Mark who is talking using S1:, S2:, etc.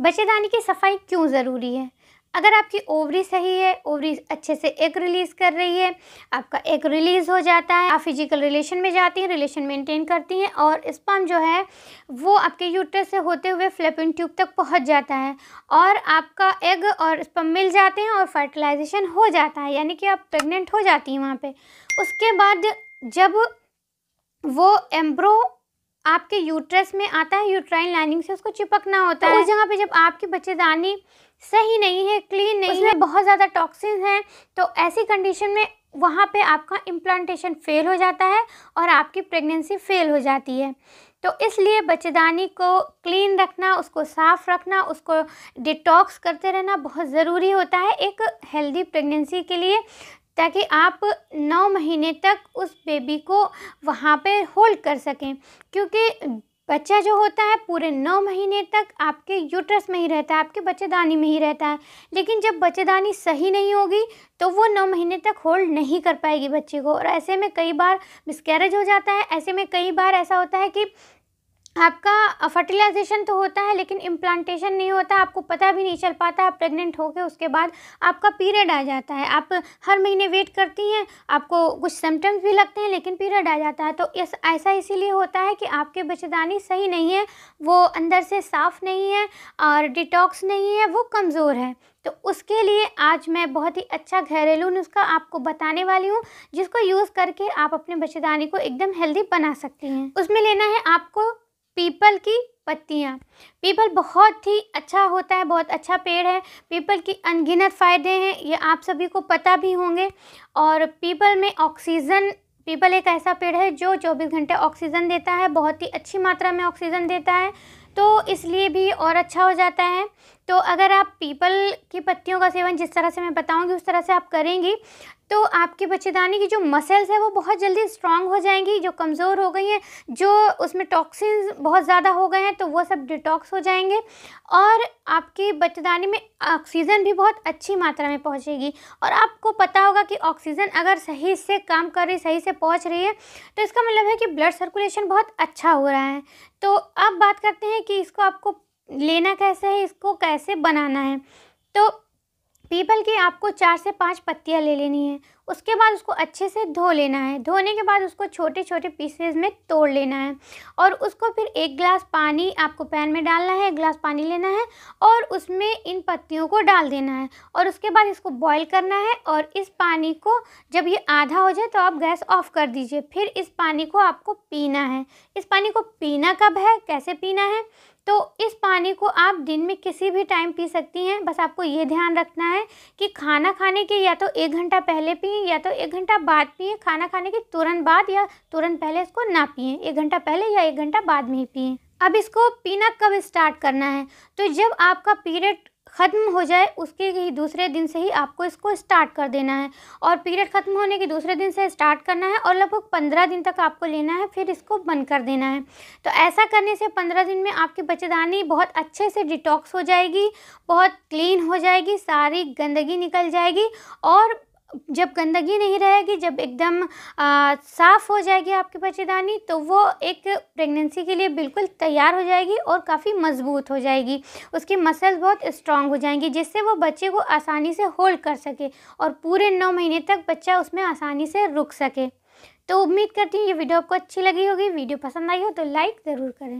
S1: बच्चेदानी की सफाई क्यों ज़रूरी है अगर आपकी ओवरी सही है ओवरी अच्छे से एग रिलीज़ कर रही है आपका एग रिलीज़ हो जाता है आप फिजिकल रिलेशन में जाती हैं रिलेशन मेंटेन करती हैं और स्पम जो है वो आपके यूट्रस से होते हुए फ्लैपिंग ट्यूब तक पहुंच जाता है और आपका एग और स्पम मिल जाते हैं और फर्टिलाइजेशन हो जाता है यानी कि आप प्रेगनेंट हो जाती हैं वहाँ पर उसके बाद जब वो एम्ब्रो आपके यूट्रस में आता है यूट्राइन लाइनिंग से उसको चिपकना होता तो है उस जगह पे जब आपकी बच्चेदानी सही नहीं है क्लीन नहीं है बहुत ज़्यादा टॉक्सिन हैं तो ऐसी कंडीशन में वहाँ पे आपका इम्प्लांटेशन फेल हो जाता है और आपकी प्रेगनेंसी फेल हो जाती है तो इसलिए बच्चेदानी को क्लीन रखना उसको साफ़ रखना उसको डिटॉक्स करते रहना बहुत ज़रूरी होता है एक हेल्दी प्रेगनेंसी के लिए ताकि आप नौ महीने तक उस बेबी को वहाँ पे होल्ड कर सकें क्योंकि बच्चा जो होता है पूरे नौ महीने तक आपके यूट्रस में ही रहता है आपके बच्चेदानी में ही रहता है लेकिन जब बच्चेदानी सही नहीं होगी तो वो नौ महीने तक होल्ड नहीं कर पाएगी बच्चे को और ऐसे में कई बार मिसकैरेज हो जाता है ऐसे में कई बार ऐसा होता है कि आपका फर्टिलाइजेशन तो होता है लेकिन इम्प्लांटेशन नहीं होता आपको पता भी नहीं चल पाता आप प्रेग्नेंट होकर उसके बाद आपका पीरियड आ जाता है आप हर महीने वेट करती हैं आपको कुछ सिम्टम्स भी लगते हैं लेकिन पीरियड आ जाता है तो इस ऐसा इसीलिए होता है कि आपके बच्चेदानी सही नहीं है वो अंदर से साफ़ नहीं है और डिटॉक्स नहीं है वो कमज़ोर है तो उसके लिए आज मैं बहुत ही अच्छा घरेलू नुस्खा आपको बताने वाली हूँ जिसको यूज़ करके आप अपने बच्चेदानी को एकदम हेल्दी बना सकती हैं उसमें लेना है आपको पीपल की पत्तियाँ पीपल बहुत ही अच्छा होता है बहुत अच्छा पेड़ है पीपल की अनगिनत फ़ायदे हैं ये आप सभी को पता भी होंगे और पीपल में ऑक्सीजन पीपल एक ऐसा पेड़ है जो 24 घंटे ऑक्सीजन देता है बहुत ही अच्छी मात्रा में ऑक्सीजन देता है तो इसलिए भी और अच्छा हो जाता है तो अगर आप पीपल की पत्तियों का सेवन जिस तरह से मैं बताऊंगी उस तरह से आप करेंगी तो आपकी बच्चेदानी की जो मसल्स है वो बहुत जल्दी स्ट्रांग हो जाएंगी जो कमज़ोर हो गई हैं जो उसमें टॉक्सिन्स बहुत ज़्यादा हो गए हैं तो वो सब डिटॉक्स हो जाएंगे और आपकी बच्चेदानी में ऑक्सीजन भी बहुत अच्छी मात्रा में पहुँचेगी और आपको पता होगा कि ऑक्सीजन अगर सही से काम कर रही सही से पहुँच रही है तो इसका मतलब है कि ब्लड सर्कुलेशन बहुत अच्छा हो रहा है तो अब बात करते हैं कि इसको आपको लेना कैसे है इसको कैसे बनाना है तो पीपल की आपको चार से पांच पत्तियाँ ले लेनी है उसके बाद उसको अच्छे से धो लेना है धोने के बाद उसको छोटे छोटे पीसेज में तोड़ लेना है और उसको फिर एक गिलास पानी आपको पैन में डालना है एक गिलास पानी लेना है और उसमें इन पत्तियों को डाल देना है और उसके बाद इसको बॉईल करना है और इस पानी को जब ये आधा हो जाए तो आप गैस ऑफ कर दीजिए फिर इस पानी को आपको पीना है इस पानी को पीना कब है कैसे पीना है तो इस पानी को आप दिन में किसी भी टाइम पी सकती हैं बस आपको ये ध्यान रखना है कि खाना खाने के या तो एक घंटा पहले पिए या तो एक घंटा बाद पिए खाना खाने के तुरंत बाद या तुरंत पहले इसको ना पिए एक घंटा पहले या एक घंटा बाद में ही पिए अब इसको पीना कब स्टार्ट करना है तो जब आपका पीरियड ख़त्म हो जाए उसके ही दूसरे दिन से ही आपको इसको स्टार्ट कर देना है और पीरियड ख़त्म होने के दूसरे दिन से स्टार्ट करना है और लगभग पंद्रह दिन तक आपको लेना है फिर इसको बंद कर देना है तो ऐसा करने से पंद्रह दिन में आपकी बच्चेदानी बहुत अच्छे से डिटॉक्स हो जाएगी बहुत क्लीन हो जाएगी सारी गंदगी निकल जाएगी और जब गंदगी नहीं रहेगी जब एकदम साफ़ हो जाएगी आपकी बच्चेदानी तो वो एक प्रेगनेंसी के लिए बिल्कुल तैयार हो जाएगी और काफ़ी मजबूत हो जाएगी उसकी मसल्स बहुत स्ट्रांग हो जाएंगी जिससे वो बच्चे को आसानी से होल्ड कर सके और पूरे नौ महीने तक बच्चा उसमें आसानी से रुक सके तो उम्मीद करती हूँ ये वीडियो आपको अच्छी लगी होगी वीडियो पसंद आई हो तो लाइक ज़रूर करें